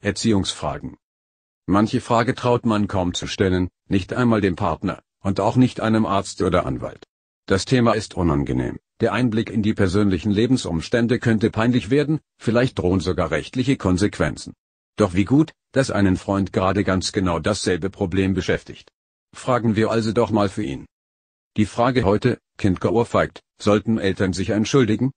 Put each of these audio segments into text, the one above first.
Erziehungsfragen. Manche Frage traut man kaum zu stellen, nicht einmal dem Partner, und auch nicht einem Arzt oder Anwalt. Das Thema ist unangenehm, der Einblick in die persönlichen Lebensumstände könnte peinlich werden, vielleicht drohen sogar rechtliche Konsequenzen. Doch wie gut, dass einen Freund gerade ganz genau dasselbe Problem beschäftigt. Fragen wir also doch mal für ihn. Die Frage heute, Kind geohrfeigt, sollten Eltern sich entschuldigen?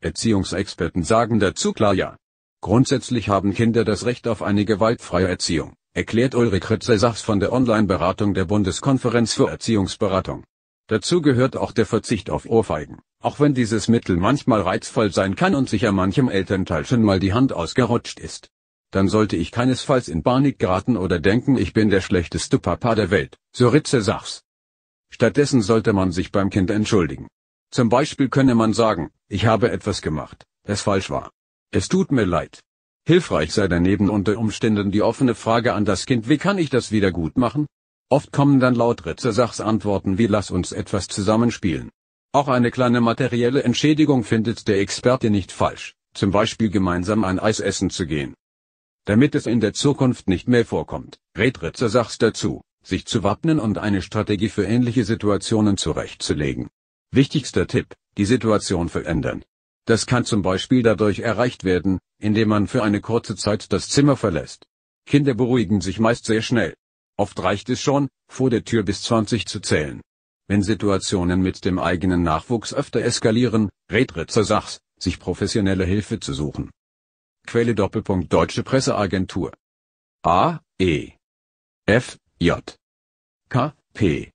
Erziehungsexperten sagen dazu klar ja. Grundsätzlich haben Kinder das Recht auf eine gewaltfreie Erziehung, erklärt Ulrich Ritzel-Sachs von der Online-Beratung der Bundeskonferenz für Erziehungsberatung. Dazu gehört auch der Verzicht auf Ohrfeigen, auch wenn dieses Mittel manchmal reizvoll sein kann und sicher manchem Elternteil schon mal die Hand ausgerutscht ist. Dann sollte ich keinesfalls in Panik geraten oder denken, ich bin der schlechteste Papa der Welt, so Ritzel-Sachs. Stattdessen sollte man sich beim Kind entschuldigen. Zum Beispiel könne man sagen, ich habe etwas gemacht, das falsch war. Es tut mir leid. Hilfreich sei daneben unter Umständen die offene Frage an das Kind, wie kann ich das wieder gut machen? Oft kommen dann laut Ritzesachs Antworten wie lass uns etwas zusammenspielen. Auch eine kleine materielle Entschädigung findet der Experte nicht falsch, zum Beispiel gemeinsam ein Eis essen zu gehen. Damit es in der Zukunft nicht mehr vorkommt, rät Ritzesachs dazu, sich zu wappnen und eine Strategie für ähnliche Situationen zurechtzulegen. Wichtigster Tipp, die Situation verändern. Das kann zum Beispiel dadurch erreicht werden, indem man für eine kurze Zeit das Zimmer verlässt. Kinder beruhigen sich meist sehr schnell. Oft reicht es schon, vor der Tür bis 20 zu zählen. Wenn Situationen mit dem eigenen Nachwuchs öfter eskalieren, rät Ritzer Sachs, sich professionelle Hilfe zu suchen. Quelle Doppelpunkt Deutsche Presseagentur. A, E, F, J, K, P.